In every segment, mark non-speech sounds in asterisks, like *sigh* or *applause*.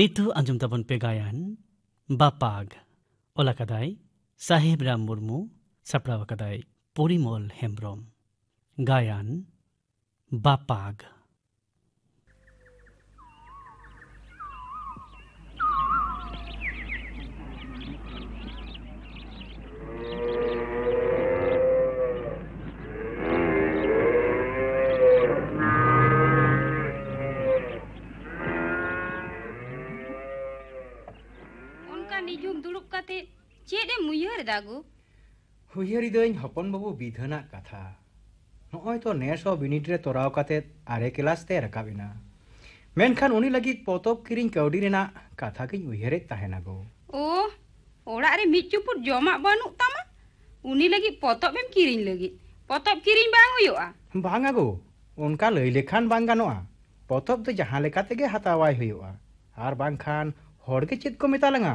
ᱱᱤᱛᱚᱜ ᱟᱸᱡᱚᱢ ᱛᱟᱵᱚᱱ ᱯᱮ ᱜᱟᱭᱟᱱ ᱵᱟᱯᱟᱜ ᱚᱞ ᱟᱠᱟᱫᱟᱭ ᱥᱟᱦᱮᱵ ᱨᱟᱢ ᱢᱩᱨᱢᱩ ᱥᱟᱯᱲᱟᱣ ᱟᱠᱟᱫᱟᱭ ᱯᱚᱨᱤᱢᱚᱞ ᱦᱮᱢᱵᱨᱚᱢ ᱜᱟᱭᱟᱱ ᱵᱟᱯᱟᱜ ᱴᱟᱺᱰᱤ ᱡᱩᱜᱽ ᱫᱩᱲᱩᱵ ᱠᱟᱛᱮ ᱪᱮᱫ ᱮᱢ ᱩᱭᱦᱟᱹᱨ ᱮᱫᱟ ᱜᱚ ᱩᱭᱦᱟᱹᱨ ᱤᱫᱟᱹᱧ ᱦᱚᱯᱚᱱ ᱵᱟᱹᱵᱩ ᱵᱤᱫᱷᱟᱹᱱᱟᱜ ᱠᱟᱛᱷᱟ ᱱᱚᱜᱼᱚᱭ ᱛᱚ ᱱᱮᱥ ᱦᱚᱸ ᱵᱤᱱᱤᱰ ᱨᱮ ᱛᱚᱨᱟᱣ ᱠᱟᱛᱮᱫ ᱟᱨᱮ ᱠᱞᱟᱥ ᱛᱮ ᱨᱟᱠᱟᱵ ᱮᱱᱟ ᱢᱮᱱᱠᱷᱟᱱ ᱩᱱᱤ ᱞᱟᱹᱜᱤᱫ ᱯᱚᱛᱚᱵ ᱠᱤᱨᱤᱧ ᱠᱟᱹᱣᱰᱤ ᱨᱮᱱᱟᱜ ᱠᱟᱛᱷᱟ ᱜᱤᱧ ᱩᱭᱦᱟᱹᱨᱮᱫ ᱛᱟᱦᱮᱱᱟ ᱜᱚ ᱳ ᱚᱲᱟᱜ ᱨᱮ ᱢᱤᱫ ᱪᱩᱯᱩᱫ ᱡᱚᱢᱟᱜ ᱵᱟᱹᱱᱩᱜ ᱛᱟᱢᱟ ᱩᱱᱤ ᱞᱟᱹᱜᱤদ ᱯᱚᱛᱚᱵ ᱮᱢ ᱠᱤᱨᱤᱧ ᱞᱟᱹᱜᱤᱫ ᱯᱚᱛᱚᱵ ᱠᱤᱨᱤᱧ ᱵᱟᱝ ᱦᱩᱭᱩᱜᱼᱟ ᱵᱟᱝᱟ ᱜᱚ ᱚᱱᱠᱟ ᱞᱟᱹᱭ ᱞᱮᱠᱷᱟᱱ ᱵᱟᱝ ᱜᱟᱱᱚᱜᱼᱟ ᱯᱚᱛᱚᱵ ᱫᱚ ᱡᱟᱦᱟᱸ ᱞᱮᱠᱟ ᱛᱮᱜᱮ ᱦᱟᱛᱟᱣᱟᱭ ᱦᱩᱭᱩᱜᱼᱟ ᱟᱨ ᱵᱟᱝᱠᱷᱟᱱ ᱦᱚᱲ ᱜᱮ ᱪᱮᱫ ᱠᱚ ᱢᱮᱛᱟ ᱞᱟᱝᱟ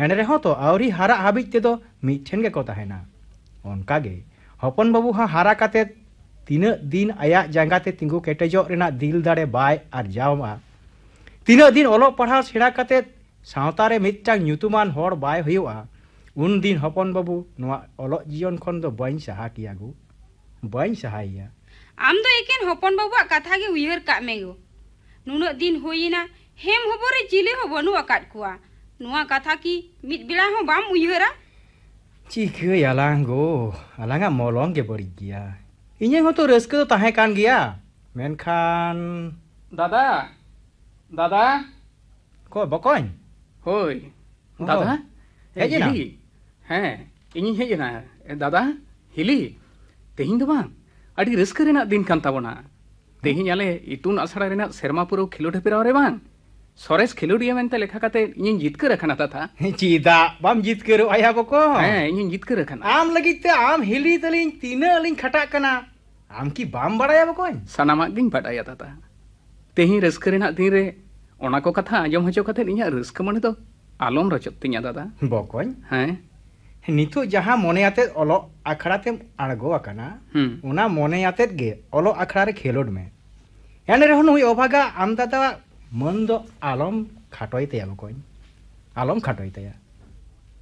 ᱮᱱ ᱨᱮᱦᱚᱸ ᱛᱚ ᱟᱹᱣᱨᱤ ᱦᱟᱨᱟᱜ ᱦᱟᱹᱵᱤᱡ ᱛᱮᱫᱚ ᱢᱤᱫᱴᱷᱮᱱ ᱜᱮᱠᱚ ᱛᱟᱦᱮᱱᱟ ᱚᱱᱠᱟᱜᱮ ᱦᱚᱯᱚᱱ ᱵᱟᱹᱵᱩ ᱦᱚᱸ ᱦᱟᱨᱟ ᱠᱟᱛᱮᱫ ᱛᱤᱱᱟᱹᱜ ᱫᱤᱱ ᱟᱭᱟᱜ ᱡᱟᱸᱜᱟᱛᱮ ᱛᱤᱸᱜᱩ ᱠᱮᱴᱮᱡᱚᱜ ᱨᱮᱱᱟᱜ ᱫᱤᱞ ᱫᱟᱲᱮ ᱵᱟᱭ ᱟᱨᱡᱟᱣᱟ ᱛᱤᱱᱟᱹᱜ ᱫᱤᱱ ᱚᱞᱚᱜ ᱯᱟᱲᱦᱟᱣ ᱥᱮᱬᱟ ᱠᱟᱛᱮᱫ ᱥᱟᱶᱛᱟ ᱨᱮ ᱢᱤᱫᱴᱟᱝ ᱧᱩᱛᱩᱢᱟᱱ ᱦᱚᱲ ᱵᱟᱭ ᱦᱩᱭᱩᱜᱼᱟ ᱩᱱᱫᱤᱱ ᱦᱚᱯᱚᱱ ᱵᱟᱹᱵᱩ ᱱᱚᱣᱟ ᱚᱞᱚᱜ ᱡᱤᱭᱚᱱ ᱠᱷᱚᱱ ᱫᱚ ᱵᱟᱹᱧ ᱥᱟᱦᱟ ᱠᱮᱭᱟ ᱜᱩ ᱵᱟᱹᱧ ᱥᱟᱦᱟᱭᱮᱭᱟ ᱟᱢ ᱫᱚ ᱮᱠᱮᱱ ᱦᱚᱯᱚᱱ ᱵᱟᱹᱵᱩᱣᱟᱜ ᱠᱟᱛᱷᱟ ᱜᱮ ᱩᱭᱦᱟᱹᱨ ᱠᱟᱜ ᱢᱮ ᱜᱚ ᱱᱩᱱᱟᱹᱜ ᱫᱤᱱ ᱦᱩᱭᱮᱱᱟ ᱦᱮᱢ ᱦᱚᱵᱚᱨ ᱨᱮ ᱪᱤᱞᱤ ᱦᱚᱸ ᱵᱟᱹᱱᱩᱜ ᱟᱠᱟᱫ ᱠᱚᱣᱟ नुआ कथा की मिट बिलाह हो बाम उइहरा चीखे यालांगो अलांगा मोलोंग के बरी गिया इने हो तो रस्क तो ताहे कान गिया मेन खान दादा दादा को बकोइन होय दादा हे जे ना हां इने हे जे ना दादा हिली तेहिं दो तो बा अडी रस्क रेना दिन खान ताबोना तेहिं याले इतुन असड़ा रेना शर्मापुरो खिलोटे पिरा रे बा सरस खिलोड़िया लेखा इन जितकर था चीदा बाम जितकर आया बको इन जितकर आम लगे आम हिली तली तीना अली खटा कना आम की बाम बड़ा बको सनाम बाटा था रेना दिन रे ओना को कथा आजम हचो कत इं रक मणि तो आलम रचत तीन दादा बको हाँ नित जहाँ मनेत अलग आखड़ा तेम आड़गोना मनेत अलग आखड़ा खेलोड में एन रहे अभागा आम दादा मन दो आलम खाटोते आलम खाटोते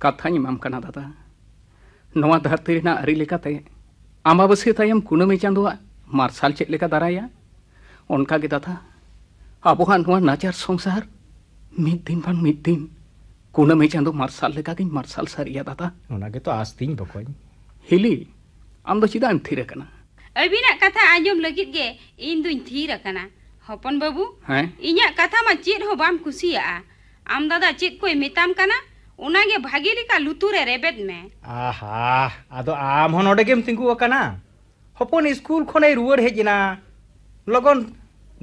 कथाई माम दादा ना धरती आरीते अमावस्यम कुमी चांदो मार्शल चेक दाराया उनका दादा अब नाचार संसार मिद दिन बन मिद दिन कुमी चांदो मार्शल मार्शल सारे दादा तो आस्ती बखन हिली आम चेदा थिर अभी कथा आजम लगे इन दुन थिर हपन बाबू इन्हें कथा मा चेत हो बाम कुसिया आम दादा चेत कोई मिताम कना उनागे भागे लेका लुतुरे रेबेद में आहा आदो आम हो नोडे गेम तिंगु कना हपन स्कूल खने रुवर हे जिना लगन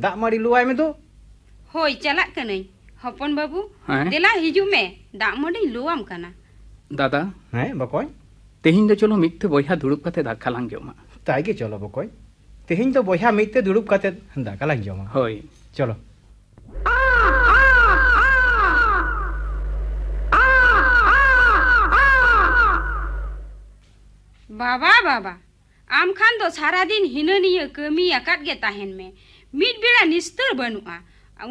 दाग मारी लुवाय में दो होय चला कनै हपन बाबू देला हिजु में दाग मारी लुवाम कना दादा हैं बकोय तेहिन दो चलो मिथ्य बोया दुड़ुप कते दाग खालांगे मा ताइगे चलो बकोय तेहन तो बया मित्ते दुड़ब काते दाका लांग चलो बाबा बाबा आम खान दो सारा दिन हिना निया कमी अकात गे ताहन में मिट बेड़ा निस्तर बनुआ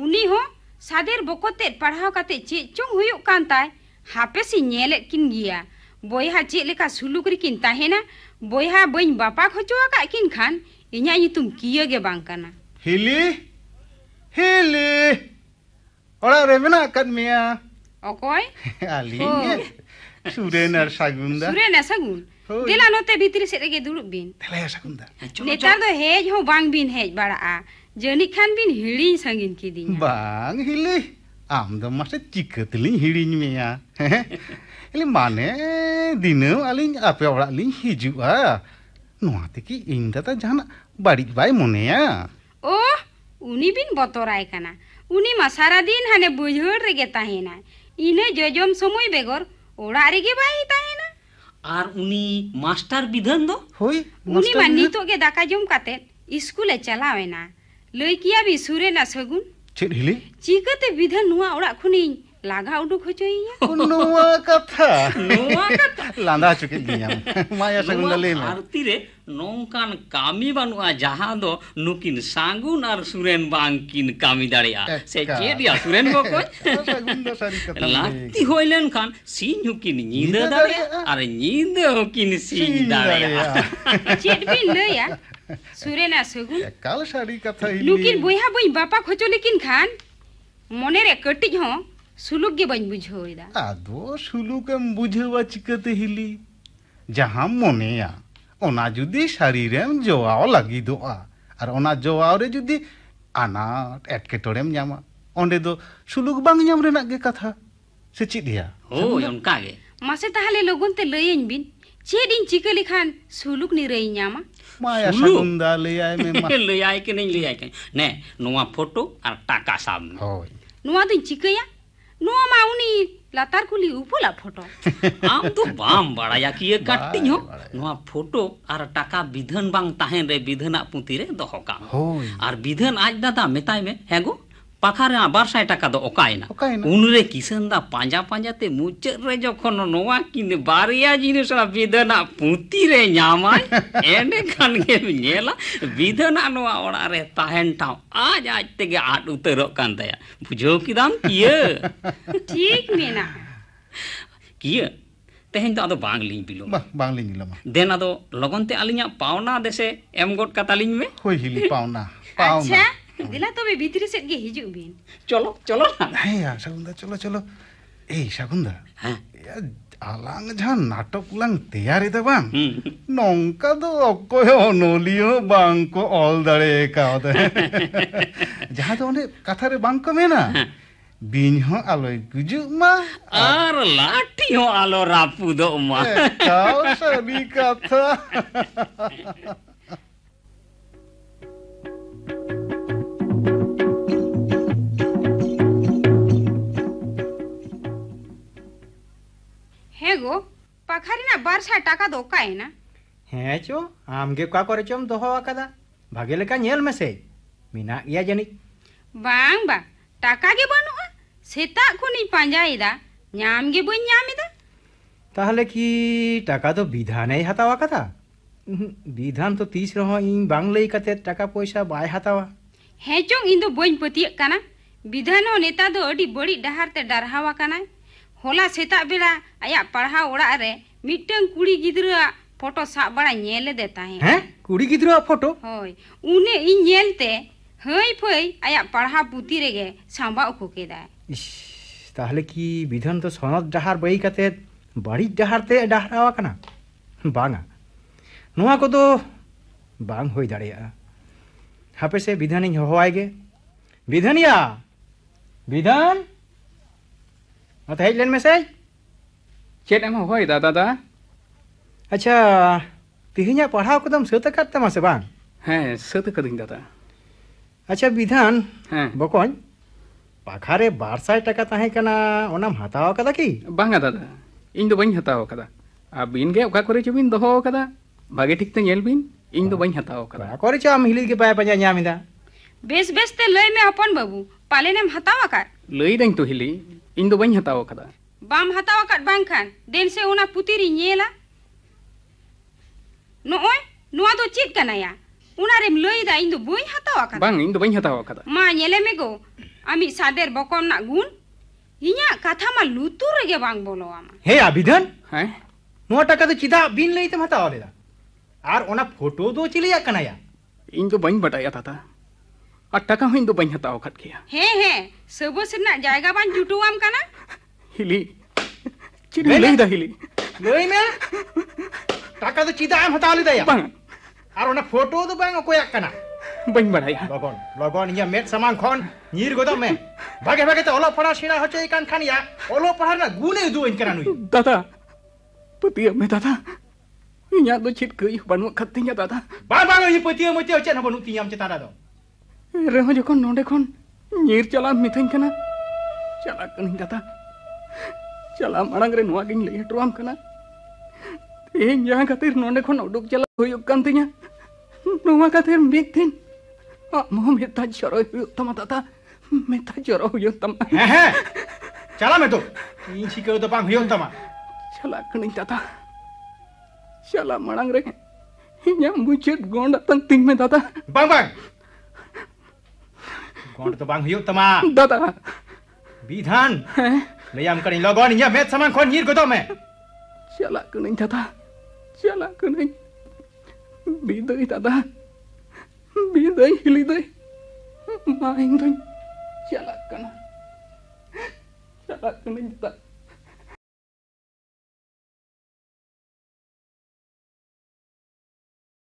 उनी हो सादेर बकोते पढ़ाव काते चे चोंग हुयो कांताय हापे से नेले किन गिया बयहा चेलेका सुलुक रिकिन ताहेना बयहा बइन बापा खचोआ का किन Khan Inya ini tum kia ge bangkana. Hili? Hili? Ora revena kat mia. Okoy? *laughs* Alinge. Surena oh. sagunda. Surena sagun. Oh, iya. Dela note bhitri se rege durub bin. Dela ya sagunda. Ya, Netar do hej ho bang bin hej bara a Jani khan bin hili sangin kidinya. Bang hili. Am do masa cikatling hili mia. *laughs* ini mane dinam aling ape orak hijau hijuga. Ah. ᱱᱚᱣᱟ ᱛᱮᱠᱤ ᱤᱧ ᱫᱟᱫᱟ ᱡᱟᱦᱟᱱᱟᱜ ᱵᱟᱹᱲᱤᱡ ᱵᱟᱭ ᱢᱚᱱᱮᱭᱟ ᱚ ᱩᱱᱤ ᱵᱤᱱ ᱵᱚᱛᱚᱨᱟᱭ ᱠᱟᱱᱟ ᱩᱱᱤ ᱢᱟ ᱥᱟᱨᱟ ᱫᱤᱱ ᱦᱟᱱᱮ ᱵᱟᱹᱭᱦᱟᱹᱲ ᱨᱮᱜᱮ ᱛᱟᱦᱮᱱᱟᱭ ᱤᱱᱟᱹ ᱡᱚᱡᱚᱢ ᱥᱚᱢᱚᱭ ᱵᱮᱜᱚᱨ ᱚᱲᱟᱜ ᱨᱮᱜᱮ ᱵᱟᱭ ᱛᱟᱦᱮᱱᱟ ᱟᱨ ᱩᱱᱤ ᱢᱟᱥᱴᱟᱨ ᱵᱤᱫᱷᱟᱹᱱ ᱫᱚ ᱦᱳᱭ ᱩᱱᱤ ᱢᱟ ᱱᱤᱛᱚᱜ ᱜᱮ ᱫᱟᱠᱟ ᱡᱚᱢ ᱠᱟᱛᱮᱫ ᱤᱥᱠᱩᱞᱮ ᱪᱟᱞᱟᱣᱮᱱᱟ ᱞᱟᱹᱭ ᱠᱮᱭᱟ ᱵᱤ ᱥᱩᱨᱮᱱᱟ ᱥᱟᱹᱜᱩᱱ ᱪᱮᱫ ᱦᱤᱞᱤ ᱪᱤᱠᱟᱹᱛᱮ ᱵᱤᱫᱷᱟᱹᱱ ᱱᱚᱣᱟ ᱚᱲᱟᱜ ᱠᱷᱚᱱᱤᱧ ᱞᱟᱸᱜᱟ ᱩᱰᱩᱠ ᱦᱚᱪᱚᱭᱤᱧᱟ ᱱᱚᱣᱟ ᱠᱟᱛᱷᱟ ᱱᱚᱣᱟ ᱠᱟᱛᱷᱟ ᱞᱟᱸᱫᱟ ᱦᱚᱪᱚ ᱠᱮᱫ ᱜᱤᱧᱟᱢ ᱢᱟᱭᱟ ᱥᱟᱹᱜᱩᱱ ᱫᱚ ᱞᱟᱹᱭ ᱢᱮ ᱟᱨᱛᱤ ᱨᱮ ᱱᱚᱝᱠᱟᱱ ᱠᱟᱹᱢᱤ ᱵᱟᱹᱱᱩᱜᱼᱟ ᱡᱟᱦᱟᱸ ᱫᱚ ᱱᱩᱠᱤᱱ ᱥᱟᱹᱜᱩᱱ ᱟᱨ ᱥᱩᱨᱮᱱ ᱵᱟᱝᱠᱤᱱ ᱠᱟᱹᱢᱤ ᱫᱟᱲᱮᱭᱟᱜᱼᱟ ᱥᱮ ᱪᱮᱫ ᱭᱟ ᱥᱩᱨᱮᱱ ᱵᱚᱠᱚᱡ ᱥᱟᱹᱜᱩᱱ ᱫᱚ ᱥᱟᱹᱨᱤ ᱠᱟᱛᱷᱟ ᱞᱟᱹᱠᱛᱤ ᱦᱩᱭ ᱞᱮᱱᱠᱷᱟᱱ ᱥᱤᱧ ᱦᱚᱸᱠᱤᱱ ᱧᱤᱫᱟᱹ ᱫᱟᱲᱮᱭᱟᱜᱼᱟ ᱟᱨ ᱧᱤᱫᱟᱹ ᱦᱚᱸᱠᱤᱱ ᱥᱤᱧ ᱫᱟᱲᱮᱭᱟᱜᱼᱟ ᱪᱮᱫ ᱵᱤᱱ ᱞᱟᱹᱭᱟ ᱥᱩᱨᱮᱱᱟ ᱥᱟᱹᱜᱩᱱ ᱮᱠᱟᱞ ᱥᱟᱹᱨᱤ ᱠᱟᱛᱷᱟ ᱱᱩᱠᱤᱱ ᱵᱚᱭᱦᱟ ᱵᱟᱹᱧ ᱵᱟᱯᱟᱠ ᱦᱚᱪᱚ ᱞᱮᱠᱤᱱ ᱠᱷᱟᱱ ᱢᱚᱱᱮᱨᱮ ᱠᱟᱹᱴᱤᱡ ᱦᱚᱸ ᱥᱩᱞᱩᱠ ᱜᱮ ᱵᱟᱹᱧ ᱵᱩᱡᱷᱟᱹᱣ ᱮᱫᱟ ᱟᱫᱚ ᱥᱩᱞᱩᱠᱮᱢ ᱵᱩᱡᱷᱟᱹᱣᱟ ᱪᱤᱠᱟᱹᱛᱮ ᱦᱤᱞᱤ ᱡᱟᱦᱟᱸᱢ ᱢᱚᱱᱮᱭᱟ ᱚᱱᱟ ᱡᱩᱫᱤ ᱥᱟᱹᱨᱤᱨᱮᱢ ᱡᱚᱣᱟᱣ ᱞᱟᱹᱜᱤᱫᱚᱜᱼᱟ ᱟᱨ ᱚᱱᱟ ᱡᱚᱣᱟᱣ ᱨᱮ ᱡᱩᱫᱤ ᱟᱱᱟᱴ ᱮᱴᱠᱮᱴᱚᱬᱮᱢ ᱧᱟᱢᱟ ᱚᱸᱰᱮ ᱫᱚ ᱥᱩᱞᱩᱠ ᱵᱟᱝ ᱧᱟᱢ ᱨᱮᱱᱟᱜ ᱜᱮ ᱠᱟᱛᱷᱟ ᱥᱮ ᱪᱮᱫ ᱭᱟ ᱦᱳᱭ ᱚᱱᱠᱟ ᱜᱮ ᱢᱟᱥᱮ ᱛᱟᱦᱞᱮ ᱞᱚᱜᱚᱱ ᱛᱮ ᱞᱟᱹᱭᱟᱹᱧ ᱵᱤᱱ ᱪᱮᱫ ᱤᱧ ᱪᱤᱠᱟᱹ ᱞᱮᱠᱷᱟᱱ ᱥᱩᱞᱩᱠ ᱱᱤᱨᱟᱹᱭ ᱧᱟᱢᱟ ᱢᱟᱭᱟ ᱥᱟᱹᱜᱩᱱᱫᱟ ᱞᱟᱹᱭᱟᱭ ᱢᱮ ᱢᱟ ᱞᱟᱹᱭᱟᱭ ᱠᱟᱹᱱᱟᱹᱧ ᱞᱟᱹᱭᱟᱭ ᱠᱟᱹᱱᱟᱹᱧ ᱱᱮ ᱱᱚᱣᱟ ᱯᱷᱳᱴᱳ ᱟᱨ ᱴᱟᱠᱟ ᱥᱟᱵ ᱦᱳᱭ ᱱᱚᱣᱟ ᱫᱚᱧ ᱪᱤᱠᱟᱹᱭᱟ ᱱᱚᱣᱟ ᱢᱟ ᱩᱱᱤ ᱞᱟᱛᱟᱨ ᱠᱩᱞᱤ ᱩᱯᱩᱞᱟ ᱯᱷᱳᱴᱳ ᱟᱢ ᱫᱚ ᱵᱟᱢ ᱵᱟᱲᱟᱭᱟ ᱠᱤ ᱮ ᱠᱟᱴᱤᱧ ᱦᱚᱸ ᱱᱚᱣᱟ ᱯᱷᱳᱴᱳ ᱟᱨ ᱴᱟᱠᱟ ᱵᱤᱫᱷᱟᱹᱱ ᱵᱟᱝ ᱛᱟᱦᱮᱱ ᱨᱮ ᱵᱤᱫᱷᱟᱹᱱᱟᱜ ᱯᱩᱛᱤ ᱨᱮ ᱫᱚᱦᱚ ᱠᱟᱜ ᱟᱨ ᱵᱤᱫᱷᱟᱹᱱ ᱟᱡ ᱫᱟᱫᱟ ᱢᱮᱛᱟᱭ ᱢᱮ ᱦᱮᱸ ᱜᱚ ᱵᱟᱠᱷᱟᱨᱟ ᱵᱟᱨᱥᱟᱭ ᱴᱟᱠᱟ ᱫᱚ ᱚᱠᱟᱭᱮᱱᱟ ᱩᱱᱨᱮ ᱠᱤᱥᱟᱹᱱ ᱫᱟ ᱯᱟᱸᱡᱟ ᱯᱟᱸᱡᱟᱛᱮ ᱢᱩᱪᱟᱹᱫ ᱨᱮ ᱡᱚᱠᱷᱚᱱ ᱱᱚᱣᱟ ᱠᱤᱱ ᱵᱟᱨᱭᱟ ᱡᱤᱱᱤᱥ ᱚᱱᱟ ᱵᱤᱫᱟᱹᱱᱟᱜ ᱯᱩᱛᱤ ᱨᱮ ᱧᱟᱢᱟᱭ ᱠᱷᱟᱱ ᱜᱮᱢ ᱧᱮᱞᱟ ᱵᱤᱫᱟᱹᱱᱟᱜ ᱱᱚᱣᱟ ᱚᱲᱟᱜ ᱨᱮ ᱛᱟᱦᱮᱱ ᱴᱷᱟᱶ ᱟᱡ ᱟᱡ ᱛᱮᱜᱮ ᱟᱫ ᱩᱛᱟᱹᱨᱚᱜ ᱠᱟᱱ ᱛᱟᱭᱟ ᱵᱩᱡᱷᱟᱹᱣ ᱠᱮᱫᱟᱢ ᱠᱤᱭᱟᱹ ᱴᱷᱤᱠ ᱢᱮᱱᱟ ᱠᱤᱭᱟᱹ ᱛᱮᱦᱮᱧ ᱫᱚ ᱟᱫᱚ ᱵᱟᱝᱞᱤᱧ ᱵᱤᱞᱚᱢᱟ ᱵᱟᱝᱞᱤᱧ ᱵᱤᱞᱚᱢᱟ ᱫᱮᱱ ᱟᱫᱚ ᱞᱚᱜᱚᱱ ᱛᱮ ᱟᱹᱞᱤᱧᱟᱜ ᱯᱟᱣᱱᱟ ᱫᱮᱥᱮ ᱮᱢ ᱜᱚᱫ ᱠᱟᱛᱟᱞᱤᱧ ᱢᱮ ᱦᱳᱭ ᱦᱤᱞᱤ ᱯᱟᱣᱱᱟ ᱯᱟᱣᱱᱟ ᱟᱪᱪᱷᱟ ᱫᱮᱞᱟ ᱛᱚᱵᱮ ᱵᱷᱤᱛᱨᱤ ᱥᱮᱫ ᱜᱮ ᱦᱤᱡᱩᱜ ᱵᱤᱱ ᱪᱚᱞᱚ ᱪᱚᱞᱚ ᱦᱮᱸ ᱭᱟ ᱥᱟᱹᱜᱩᱱᱫᱟ ᱪᱚᱞᱚ ᱪᱚᱞᱚ এই সাগুন্দা আলাং যা নাটক লাং তৈয়ারি দা বাং নঙ্কা দো অকয় অনলিও বাং কো অল দাঁড়ে কাওদে যাহা দো অনে কথা রে বাং কো মেনা বিন হ আলোয় গুজুক মা আর লাঠি হ আলো রাপুদ মা তাও সারি কথা ᱵᱟᱨᱥᱟᱭ ᱴᱟᱠᱟ ᱫᱚ ᱚᱠᱟᱭᱮᱱᱟ ᱦᱮᱸ ᱪᱚ ᱟᱢᱜᱮ ᱚᱠᱟ ᱠᱚᱨᱮ ᱪᱚᱢ ᱫᱚᱦᱚ ᱟᱠᱟᱫᱟ ᱵᱷᱟᱜᱮ ᱞᱮᱠᱟ ᱧᱮᱞ ᱢᱮᱥᱮ ᱢᱮᱱᱟᱜ ᱜᱮᱭᱟ ᱡᱟᱹᱱᱤᱡ ᱵᱟᱝ ᱵᱟᱝ ᱴᱟᱠᱟ ᱜᱮ ᱵᱟᱹᱱᱩᱜᱼᱟ ᱥᱮᱛᱟᱜ ᱠᱷᱚᱱᱤᱧ ᱯᱟᱸᱡᱟᱭᱮᱫᱟ ᱧᱟᱢ ᱜᱮ ᱵᱟᱹᱧ ᱧᱟᱢ ᱮᱫᱟ ᱛᱟᱦᱞᱮ ᱠᱤ ᱴᱟᱠᱟ ᱫᱚ ᱵᱤᱫᱷᱟᱱᱮᱭ ᱦᱟᱛᱟᱣ ᱟᱠᱟᱫᱟ ᱵᱤᱫᱷᱟᱱ ᱛᱚ ᱛᱤᱥ ᱨᱮᱦᱚᱸ ᱤᱧ ᱵᱟᱝ ᱞᱟᱹᱭ ᱠᱟᱛᱮᱫ ᱴᱟᱠᱟ ᱯᱚᱭᱥᱟ ᱵᱟᱭ ᱦᱟᱛᱟᱣᱟ ᱦᱮᱸ ᱪᱚᱝ ᱤᱧ ᱫᱚ ᱵᱟᱹᱧ ᱯᱟᱹᱛᱭᱟᱹᱜ ᱠᱟᱱᱟ ᱵᱤᱫᱷᱟᱱ ᱦᱚᱸ ᱱᱮᱛᱟᱨ ᱫᱚ ᱟᱹᱰᱤ ᱵᱟᱹᱲᱤᱡ ᱰᱟᱦᱟᱨ ᱛᱮ ᱰᱟᱨᱦᱟᱣ ᱟᱠᱟᱱᱟᱭ ᱦᱚᱞᱟ ᱥᱮᱛᱟᱜ ᱵᱮᱲᱟ ᱟᱭᱟᱜ ᱯᱟᱲᱦᱟᱣ ᱚᱲᱟᱜ ᱨᱮ ᱢᱤᱫᱴᱟᱝ ᱠᱩᱲᱤ ᱜᱤᱫᱽᱨᱟᱹᱣᱟᱜ ᱯᱷᱳᱴᱳ ᱥᱟᱵ ᱵᱟᱲᱟ ᱧᱮᱞ ᱞᱮᱫᱮ ᱛᱟᱦᱮᱸ ᱦᱮᱸ ᱠᱩᱲᱤ ᱜᱤᱫᱽᱨᱟᱹᱣᱟᱜ ᱯᱷᱳᱴᱳ ᱦᱳᱭ ᱩᱱᱮ ᱤᱧ ᱧᱮᱞᱛᱮ ᱦᱟᱹᱭ ᱯᱷᱟᱹᱭ ᱟᱭᱟᱜ ᱯᱟᱲᱦᱟᱣ ᱵᱩᱫᱷᱤ ᱨᱮᱜᱮ ᱥᱟᱢᱵᱟᱣ ᱩᱠᱩ ᱠᱮᱫᱟᱭ ᱤᱥ ᱛᱟᱦᱞᱮ ᱠᱤ ᱵᱤᱫᱷᱟᱱ ᱫᱚ ᱥᱚᱱᱚᱛ ᱰᱟᱦᱟᱨ ᱵᱟᱹᱜᱤ ᱠᱟᱛᱮᱫ ᱵᱟᱹᱲᱤᱡ ᱰᱟᱦᱟᱨ ᱛᱮ ᱰᱟᱦᱟᱨᱟᱣ ᱟᱠᱟᱱᱟ ᱵᱟᱝᱟ ᱱᱚᱣᱟ ᱠᱚᱫᱚ ᱵᱟᱝ ᱦᱩᱭ ᱫᱟᱲᱮᱭᱟᱜᱼᱟ ᱦᱟᱯᱮ ᱥᱮ ᱵᱤᱫᱷᱟᱱᱤᱧ ᱦᱚᱦᱚᱣᱟᱭ ᱜᱮ ᱵᱤᱫᱷᱟᱱᱤᱭᱟ ᱵᱤᱫᱷᱟᱱ ᱱᱚᱛᱮ ᱦᱮᱡ ᱞᱮᱱ ᱢᱮᱥᱮ चेत एम होय दादा अच्छा तिहिन्या पढ़ा को दम सोता करते मासे बां दादा अच्छा विधान हैं पाखारे बार साल तक आता है बांगा दादा इन दो बंग हताव का दा आप का भागे ठीक तो नहीं बीन इन तो बंग हताव का दा करे चो हम हिली के पाये पंजा न्याम बेस बेस ते लोई में बाबू पाले ने हताव का तो हिली इन तो बंग हताव बाम हताव कट बांखान देन से उना पुतिरी नेला नोय नोआ दो चित कनाया उना रे लईदा इंदु बुई हताव कदा बांग इंदु बई हताव कदा मा नेले मेगो आमी सादेर बकम ना गुन इन्या कथा मा लुतु रेगे बांग बोलो आमा हे अभिधान हे नोआ टका दो चिदा बिन लईते हताव लेला आर उना फोटो दो चिलिया हिली नहीं था हिली तो चीता हम हटा लेते हैं बंग आर उन्हें में भागे भागे तो पढ़ा शीना हो चाहिए कान खानिया ओलो पढ़ा ना दादा पतिया मैं दादा यहाँ तो दादा बार बार ये पतिया मुझे अच्छा चला दादा चला मांगरे लई हटवाम तीन जहां खातिर नोने उडुक चला हुयुकन तिया नोवा खातिर मिग दिन आमोम हेता जरो हुयुक तमा दादा मेता जरो हुयुक तमा हे हे चला मे तो तीन छी कयो तो पांग हुयुक तमा चला कणि दादा चला मांग रे इया मुचेत गोंड तन तिन में दादा बांग बांग गोंड तो दादा विधान Liam kanin logon inya met saman kon hir goto ta Siala kuning tata. Siala kuning. Bidai tata. Bidai là Main tuh. Siala là Siala kuning tata.